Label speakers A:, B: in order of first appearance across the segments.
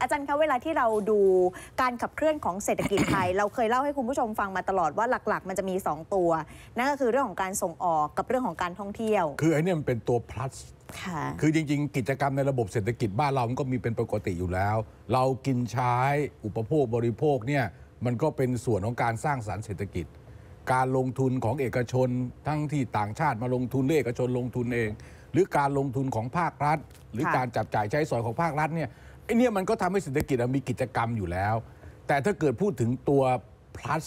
A: อาจารย์คะเวลาที่เราดูการขับเคลื่อนของเศรษฐกิจไทย เราเคยเล่าให้คุณผู้ชมฟังมาตลอดว่าหลักๆมันจะมี 2 ตัว นั่นก็คือเรื่องของการส่งออกกับเรื่องของการท่องเที่ยว
B: คือไอ้นี่มันเป็นตัว plus คือจริงๆ กิจกรรมในระบบเศรษฐกิจบ้านเรา มันก็มีเป็นปกติอยู่แล้ว เรากินใช้อุปโภคบริโภคเนี่ยมันก็เป็นส่วนของการสร้างสารรค์เศรษฐกิจ การลงทุนของเอกชนทั้งที่ต่างชาติมาลงทุนเอกชนลงทุนเอง หรือการลงทุนของภาครัฐ หรือการจับจ่ายใช้สอยของภาครัฐเนี่ยไอเนี่ยมันก็ทำให้เศรษฐกิจมีกิจกรรมอยู่แล้ว แต่ถ้าเกิดพูดถึงตัว plus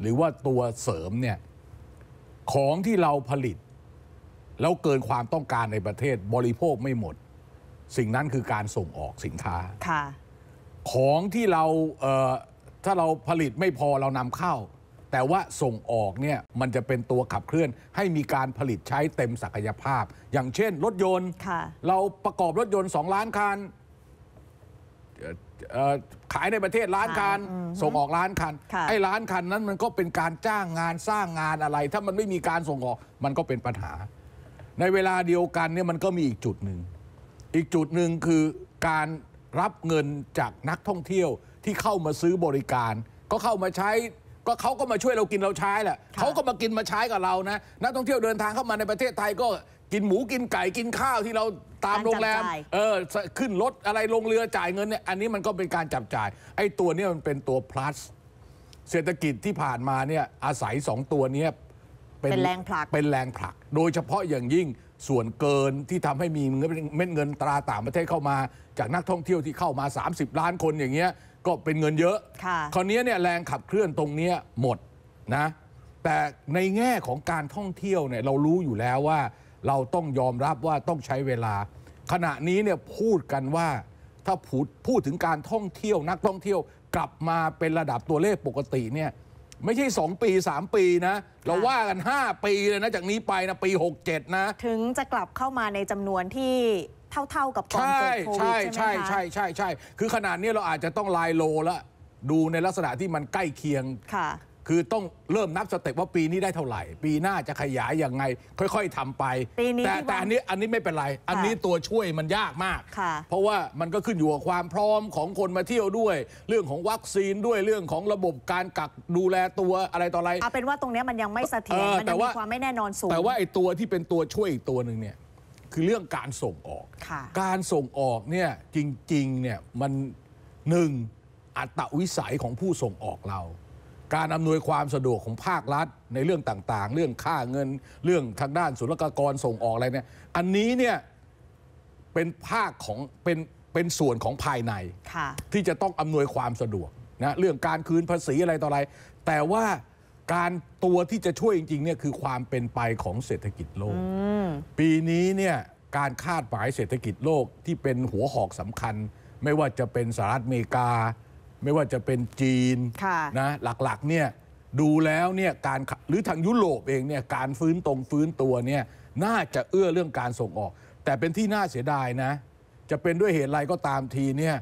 B: หรือว่าตัวเสริมเนี่ยของที่เราผลิต แล้วเกินความต้องการในประเทศบริโภคไม่หมด สิ่งนั้นคือการส่งออกสินค้า ของที่เราเถ้าเราผลิตไม่พอเรานำเข้า แต่ว่าส่งออกเนี่ยมันจะเป็นตัวขับเคลื่อนให้มีการผลิตใช้เต็มศักยภาพ อย่างเช่นรถยนต์เราประกอบรถยนต์2ล้านคันขายในประเทศล้านคันส่งออกล้านคันไอ้ล้านคันนั้นมันก็เป็นการจ้างงานสร้างงานอะไร ถ้ามันไม่มีการส่งออกมันก็เป็นปัญหา ในเวลาเดียวกันเนี่ยมันก็มีอีกจุดหนึ่ง อีกจุดหนึ่งคือการรับเงินจากนักท่องเที่ยวที่เข้ามาซื้อบริการ ก็เข้ามาใช้ก็เขาก็มาช่วยเรากินเราใช้แหละเขาก็มากินมาใช้กับเรานะนักท่องเที่ยวเดินทางเข้ามาในประเทศไทยก็กินหมูกินไก่กินข้าวที่เราตามโรงแรมเออขึ้นรถอะไรลงเรือจ่ายเงินเนี่ยอันนี้มันก็เป็นการจับจ่ายไอ้ตัวนี้มันเป็นตัว plus เศรษฐกิจที่ผ่านมาเนี่ยอาศัยสองตัวนี้ เป็นแรงผลักเป็นแรงผลัก โดยเฉพาะอย่างยิ่งส่วนเกินที่ทำให้มีเงินเม็ดเงินตราต่างประเทศเข้ามา จากนักท่องเที่ยวที่เข้ามา 30 ล้านคนอย่างเงี้ย ก็เป็นเงินเยอะคราวนี้เนี่ยแรงขับเคลื่อนตรงเนี้ยหมดนะ แต่ในแง่ของการท่องเที่ยวเนี่ยเรารู้อยู่แล้วว่าเราต้องยอมรับว่าต้องใช้เวลา ขณะนี้เนี่ยพูดกันว่า ถ้าพูดพูดถึงการท่องเที่ยวนักท่องเที่ยวกลับมาเป็นระดับตัวเลขปกติเนี่ย ไม่ใช่ 2 ปี 3 ปีนะ เราว่ากัน 5 ปีเลยนะจากนี้ไปนะปี 67นะ ถึงจะกลับเข้ามาในจำนวนที่เท่าๆกับก่อนเกิดโควิดใช่ไหมคะใช่ใช่ใช่ใช่ คือขนาดนี้เราอาจจะต้องลายโลละดูในลักษณะที่มันใกล้เคียงคือต้องเริ่มนับสเต็ปว่าปีนี้ได้เท่าไหร่ปีหน้าจะขยายยังไง ค่อยๆ ทำไปปแต่แต่อันนี้อันนี้ไม่เป็นไร อันนี้ตัวช่วยมันยากมากเพราะว่ามันก็ขึ้นอยู่กับความพร้อมของคนมาเที่ยวด้วย เรื่องของวัคซีนด้วยเรื่องของระบบการกักดูแลตัวอะไรต่ออะไรเอาเป็นว่าตรงนี้มันยังไม่เสถียรมันมีความไม่แน่นอนสูงแต่ว่าไอ้ตัวที่เป็นตัวช่วยอีกตัวหนึ่งเนี่ยคือเรื่องการส่งออกการส่งออกเนี่ยจริงๆเนี่ยมันหนึ่งอัตวิสัยของผู้ส่งออกเราการอำนวยความสะดวกของภาครัฐในเรื่องต่างๆ เรื่องค่าเงินเรื่องทางด้านศุลกากรส่งออกอะไรเนี่ยอันนี้เนี่ยเป็นภาคของเป็นเป็นส่วนของภายใน ที่จะต้องอำนวยความสะดวกนะเรื่องการคืนภาษีอะไรต่ออะไร แต่ว่าการตัวที่จะช่วยจริงๆเนี่ยคือความเป็นไปของเศรษฐกิจโลกปีนี้เนี่ยการคาดหมายเศรษฐกิจโลกที่เป็นหัวหอกสำคัญ ไม่ว่าจะเป็นสหรัฐอเมริกาไม่ว่าจะเป็นจีนนะหลักๆเนี่ยดูแล้วเนี่ยการหรือทางยุโรปเองเนี่ยการฟื้นตรงฟื้นตัวเนี่ยน่าจะเอื้อเรื่องการส่งออก แต่เป็นที่น่าเสียดายนะ จะเป็นด้วยเหตุไรก็ตามทีเนี่ย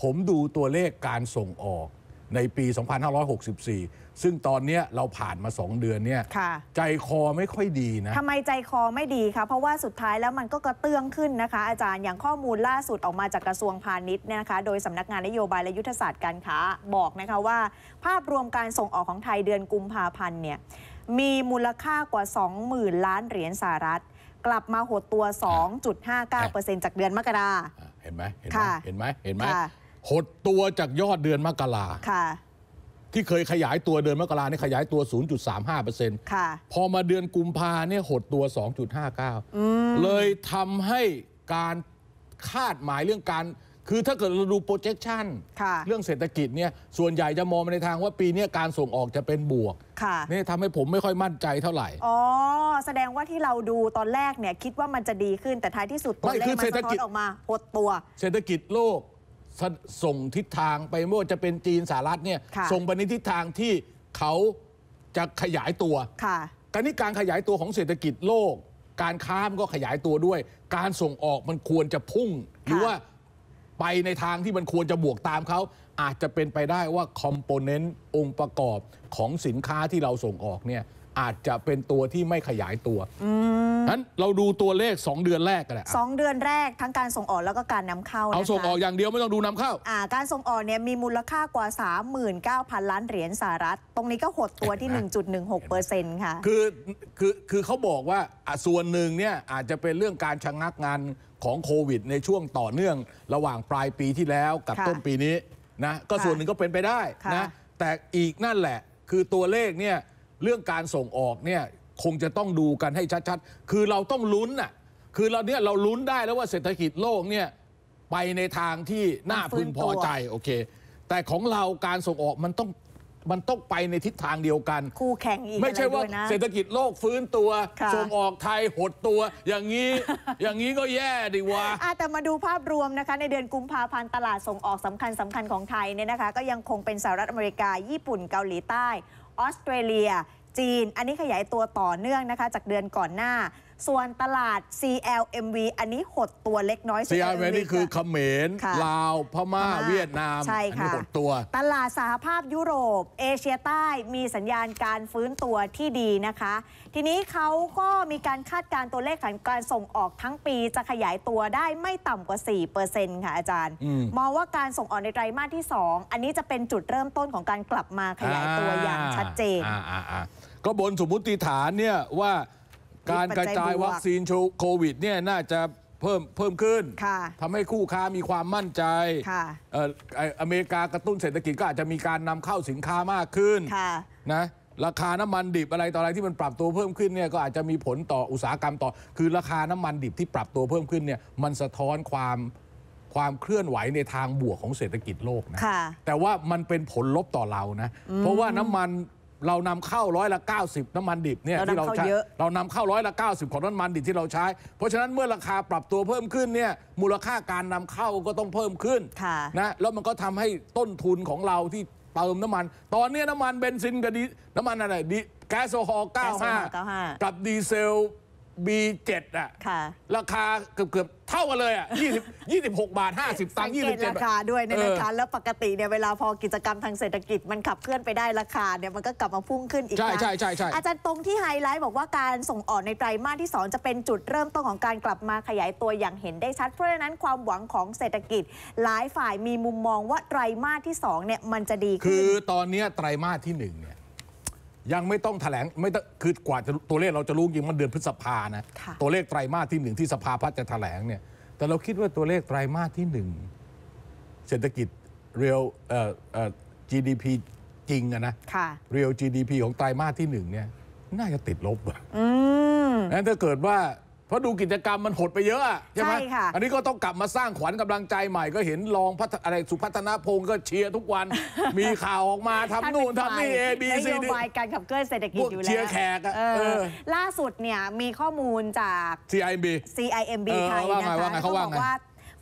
B: ผมดูตัวเลขการส่งออก ในปี 2564ซึ่งตอนนี้เราผ่านมา 2 เดือนเนี่ยใจคอไม่ค่อยดีนะทำไ
A: มใจคอไม่ดีคะเพราะว่าสุดท้ายแล้วมันก็กระเตื้องขึ้นนะคะ อาจารย์อย่างข้อมูลล่าสุดออกมาจากกระทรวงพาณิชย์เนี่ยนะคะโดยสำนักงานนโยบายและยุทธศาสตร์การค้า บอกนะคะว่าภาพรวมการส่งออกของไทยเดือนกุมภาพันธ์เนี่ยมีมูลค่ากว่า20,000ล้านเหรียญสหรัฐ กลับมาหดตัว 2.59%จากเดือนมกรา
B: เห็นไหมเห็นไหมเห็นไหมเห็นไหมหดตัวจากยอดเดือนมกราค่ะที่เคยขยายตัวเดือนมกราเนี่ยขยายตัว 0.35%ค่ะ พอมาเดือนกุมภาเนี่ยหดตัว 2.59 เลยทำให้การคาดหมายเรื่องการ คือถ้าเกิดเราดู projection เรื่องเศรษฐกิจเนี่ย ส่วนใหญ่จะมองไปในทางว่าปีนี้การส่งออกจะเป็นบวกนี่ทำให้ผมไม่ค่อยมั่นใจเท่าไหร่
A: อ๋อ แสดงว่าที่เราดูตอนแรกเนี่ยคิดว่ามันจะดีขึ้นแต่ท้ายที่สุดตัวเลขมันสะท้อนออกมา
B: หดตัว เศรษฐกิจโลกส่งทิศทางไปเมื่อจะเป็นจีนสหรัฐเนี่ยส่งไปในทิศทางที่เขาจะขยายตัวการนี้การขยายตัวของเศรษฐกิจโลก การค้ามันก็ขยายตัวด้วย การส่งออกมันควรจะพุ่งหรือว่าไปในทางที่มันควรจะบวกตามเขา อาจจะเป็นไปได้ว่าคอมโพเนนต์องค์ประกอบของสินค้าที่เราส่งออกเนี่ยอาจจะเป็นตัวที่ไม่ขยายตัวนั้นเราดูตัวเลข 2 เดือนแรกกันแหละ
A: สองเดือนแรกทั้งการส่งออกแล้วก็การนำเข้า เอาส่งออกอย่างเดียวไม่ต้องดูนำเข้า การส่งออกเนี่ยมีมูลค่ากว่า 39,000 ล้านเหรียญสหรัฐ ตรงนี้ก็หดตัวที่ 1.16เปอร์เซ็นต์ค่ะ
B: คือคือคือเขาบอกว่าส่วนหนึ่งเนี่ยอาจจะเป็นเรื่องการชะงักงานของโควิดในช่วงต่อเนื่องระหว่างปลายปีที่แล้วกับต้นปีนี้นะ ก็ส่วนหนึ่งก็เป็นไปได้นะ แต่อีกนั่นแหละคือตัวเลขเนี่ยเรื่องการส่งออกเนี่ยคงจะต้องดูกันให้ชัดๆ คือเราต้องลุ้นน่ะ คือเราเนี่ยเราลุ้นได้แล้วว่าเศรษฐกิจโลกเนี่ยไปในทางที่น่าพึงพอใจโอเค แต่ของเราการส่งออกมันต้องมันต้องไปในทิศทางเดียวกัน คู่แข่งอีกไม่ใช่ว่า เศรษฐกิจโลกฟื้นตัว ส่งออกไทยหดตัว อย่างนี้อย่างนี้ก็แย่ดีวะ
A: แต่มาดูภาพรวมนะคะ ในเดือนกุมภาพันธ์ตลาดส่งออกสำคัญสำคัญของไทยเนี่ยนะคะก็ยังคงเป็นสหรัฐอเมริกา ญี่ปุ่น เกาหลีใต้ออสเตรเลีย จีน อันนี้ขยายตัวต่อเนื่องนะคะ จากเดือนก่อนหน้าส่วนตลาด CLMV อันนี้หดตัวเล็กน้อย CLMV นี่คือเ
B: ขมรลาว พม่า เวียดนามใช่ค่ะหดตัว
A: ตลาดสหภาพยุโรป เอเชียใต้มีสัญญาณการฟื้นตัวที่ดีนะคะ ทีนี้เขาก็มีการคาดการตัวเลขของการส่งออกทั้งปีจะขยายตัวได้ไม่ต่ำกว่า 4%ค่ะอาจารย์ มองว่าการส่งออกในไตรมาสที่2อันนี้จะเป็นจุดเริ่มต้นของการกลับมาขยายตัวอย่างชัดเจ
B: นก็บนสมมติฐานเนี่ยว่าการกระจายวัคซีนโควิดเนี่ยน่าจะเพิ่มเพิ่มขึ้นทำให้คู่ค้ามีความมั่นใจ อเมริกากระตุ้นเศรษฐกิจก็อาจจะมีการนำเข้าสินค้ามากขึ้นนะราคาน้ำมันดิบอะไรต่ออะไรที่มันปรับตัวเพิ่มขึ้นเนี่ยก็อาจจะมีผลต่ออุตสาหกรรมต่อคือราคาน้ำมันดิบที่ปรับตัวเพิ่มขึ้นเนี่ยมันสะท้อนความความเคลื่อนไหวในทางบวกของเศรษฐกิจโลกนะแต่ว่ามันเป็นผลลบต่อเรานะเพราะว่าน้ำมันเรานำเข้าร้อยละ 90 น้ำมันดิบเนี่ยที่เราใช้เรานำเข้าร้อยละ 90 ของน้ำมันดิบที่เราใช้ เพราะฉะนั้นเมื่อราคาปรับตัวเพิ่มขึ้นเนี่ย มูลค่าการนำเข้าก็ต้องเพิ่มขึ้นะนะแล้วมันก็ทำให้ต้นทุนของเราที่เติมน้ำมัน ตอนนี้น้ำมันเบนซินกับดี น้ำมันอะไรดีแก๊สโซฮอล์ก้าห้า95กับดีเซล B7 อะ่ะ ราคาเกือบเกือบเท่ากันเลยอ่ะ20 26 บาท 50ตังค์27ราคาด้วยในราคา
A: แล้วปกติเนี่ยเวลาพอกิจกรรมทางเศรษฐกิจ มันขับเคลื่อนไปได้ราคาเนี่ยมันก็กลับมาพุ่งขึ้นอีกใช่ใช่ใช่ใช่อาจารย์ตรงที่ไฮไลท์บอกว่าการส่งออกในไตรมาสที่ 2 จะเป็นจุดเริ่มต้นของการกลับมาขยายตัวอย่างเห็นได้ชัด เพราะฉะนั้นความหวังของเศรษฐกิจหลายฝ่ายมีมุมมองว่าไตรมาสที่2เนี่ยมันจะดีขึ้นคือ
B: ตอนนี้ไตรมาสที่1เนี่ยยังไม่ต้องแถลง ไม่ต้องคือกว่าจะตัวเลขเราจะรู้จริงมันเดือนพฤษภานะะตัวเลขไตรมาสที่หนึ่งที่สภาพัฒน์จะแถลงเนี่ยแต่เราคิดว่าตัวเลขไตรมาสที่หนึ่งเศรษฐกิจเรียวเอ่อเอ่อ GDP จริงอะนะค่ะเรียว GDP ของไตรมาสที่หนึ่งเนี่ย น่าจะติดลบอะอืมงั้นถ้าเกิดว่าเพราะดูกิจกรรมมันหดไปเยอะใช่ไหมใช่ค่ะอันนี้ก็ต้องกลับมาสร้างขวัญกำลังใจใหม่ก็เห็นรองพัฒอะไรสุพัฒนาพงศ์ก็เชียร์ทุกวัน มีข่าวออกมาทำนู่นทำนี่เอบีซีนโยดีบาย
A: การขับเคลื่อนเศรษฐกิจอยู่แล้วเชียร์แขกล่าสุดเนี่ยมีข้อมูลจาก
B: CIMB CIMB ไทย่นะคะเขาบอกว่า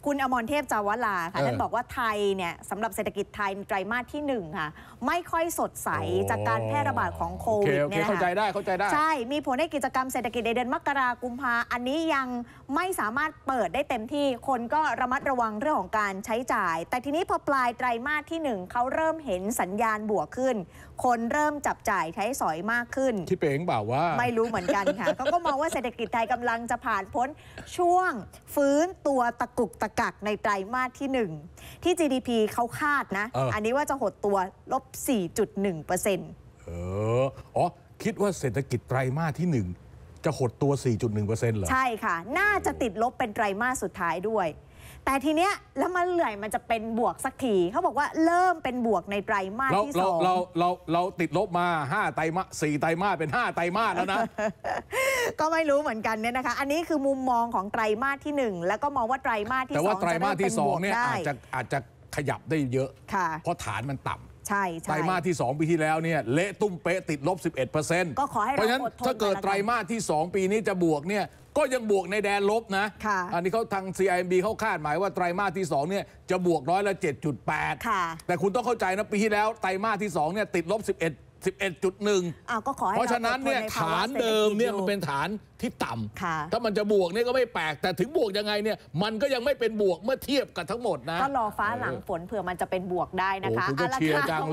A: คุณ อมรเทพจาวลาค่ะท่านบอกว่าไทยเนี่ยสำหรับเศรษฐกิจไทยไตรมาสที่1ค่ะไม่ค่อยสดใส จากการแพร่ระบาดของโควิดเนี่ยค่ะเข้าใจได้เข้าใจได้ใช่ มีผลให้กิจกรรมเศรษฐกิจในเดือนมกราคมพาอันนี้ยังไม่สามารถเปิดได้เต็มที่คนก็ระมัดระวังเรื่องของการใช้จ่าย แต่ทีนี้พอปลายไตรมาสที่ 1เขาเริ่มเห็นสัญญาณบวกขึ้น คนเริ่มจับจ่ายใช้สอย
B: มากขึ้นที่เป๋งบอกว่าไม่รู้เหมือนกันค
A: ่ะเขาก็มองว่าเศรษฐกิจไทยกำลังจะผ่านพ้นช่วงฟื้นตัวตะกุกตะกักในไตรมาสที่ 1 ที่ GDP เขาคาดนะออันนี้ว่าจะหดตัวลบ 4.1%เปอร์เซ็นต์
B: เอออ๋อคิดว่าเศรษฐกิจไตรมาสที่ 1 จะหดตัว 4.1%เหรอ ใ
A: ช่ค่ะ น่าจะติดลบเป็นไตรมาสสุดท้ายด้วยแต่ทีเนี้ยแล้วมันเหลื่อยมันจะเป็นบวกสักทีเขาบอกว่าเริ่มเป็นบวกในไตรมาสที่สองเราเรา
B: เราเราติดลบมา5ไตรมาสสี่ไตรมาสเป็น 5ไตรมาสแล้วนะ
A: ก็ไม่รู้เหมือนกันเนี่ยนะคะ อันนี้คือมุมมองของไตรมาสทีหนึ่งแล้วก็มองว่าไตรมาสที่แต่สว่าองไตรมาสที่จะเเป็นบวก2เนี่ยได้อาจจะ
B: อาจจะขยับได้เยอะะเพราะฐานมันต่ำ
A: ใช่ใช่ไตรม
B: าสที่ 2 ปีที่แล้วเนี่ยเละตุ้มเป๊ะติดลบ 11%เก็ขอให้เราพราะฉะนั้นนถ้าเกิดไตรมาสที่ 2 ปีนี้จะบวกเนี่ยก็ยังบวกในแดนลบนะค่ะอันนี้เขาทาง CIMB เขาคาดหมายว่า ไตรมาสที่2เนี่ยจะบวกร้อยละ7.8ค่ะแต่คุณต้องเข้าใจนะปีที่แล้วไตรมาสที่2เนี่ยติดลบ 11 11.1อ้าวก็ขอให้เพราะฉะนั้นเนี่ยฐานเดิมเนี่ยมันเป็นฐานที่ต่ำถ้ามันจะบวกเนี่ยก็ไม่แปลก แต่ถึงบวกยังไงเนี่ยมันก็ยังไม่เป็นบวกเมื่อเทียบกับทั้งหมดนะก็รอฟ้าหลัง
A: ฝนเผื่อมันจะเป็นบวกได้นะคะโอ้คุณก็เชียร์จัง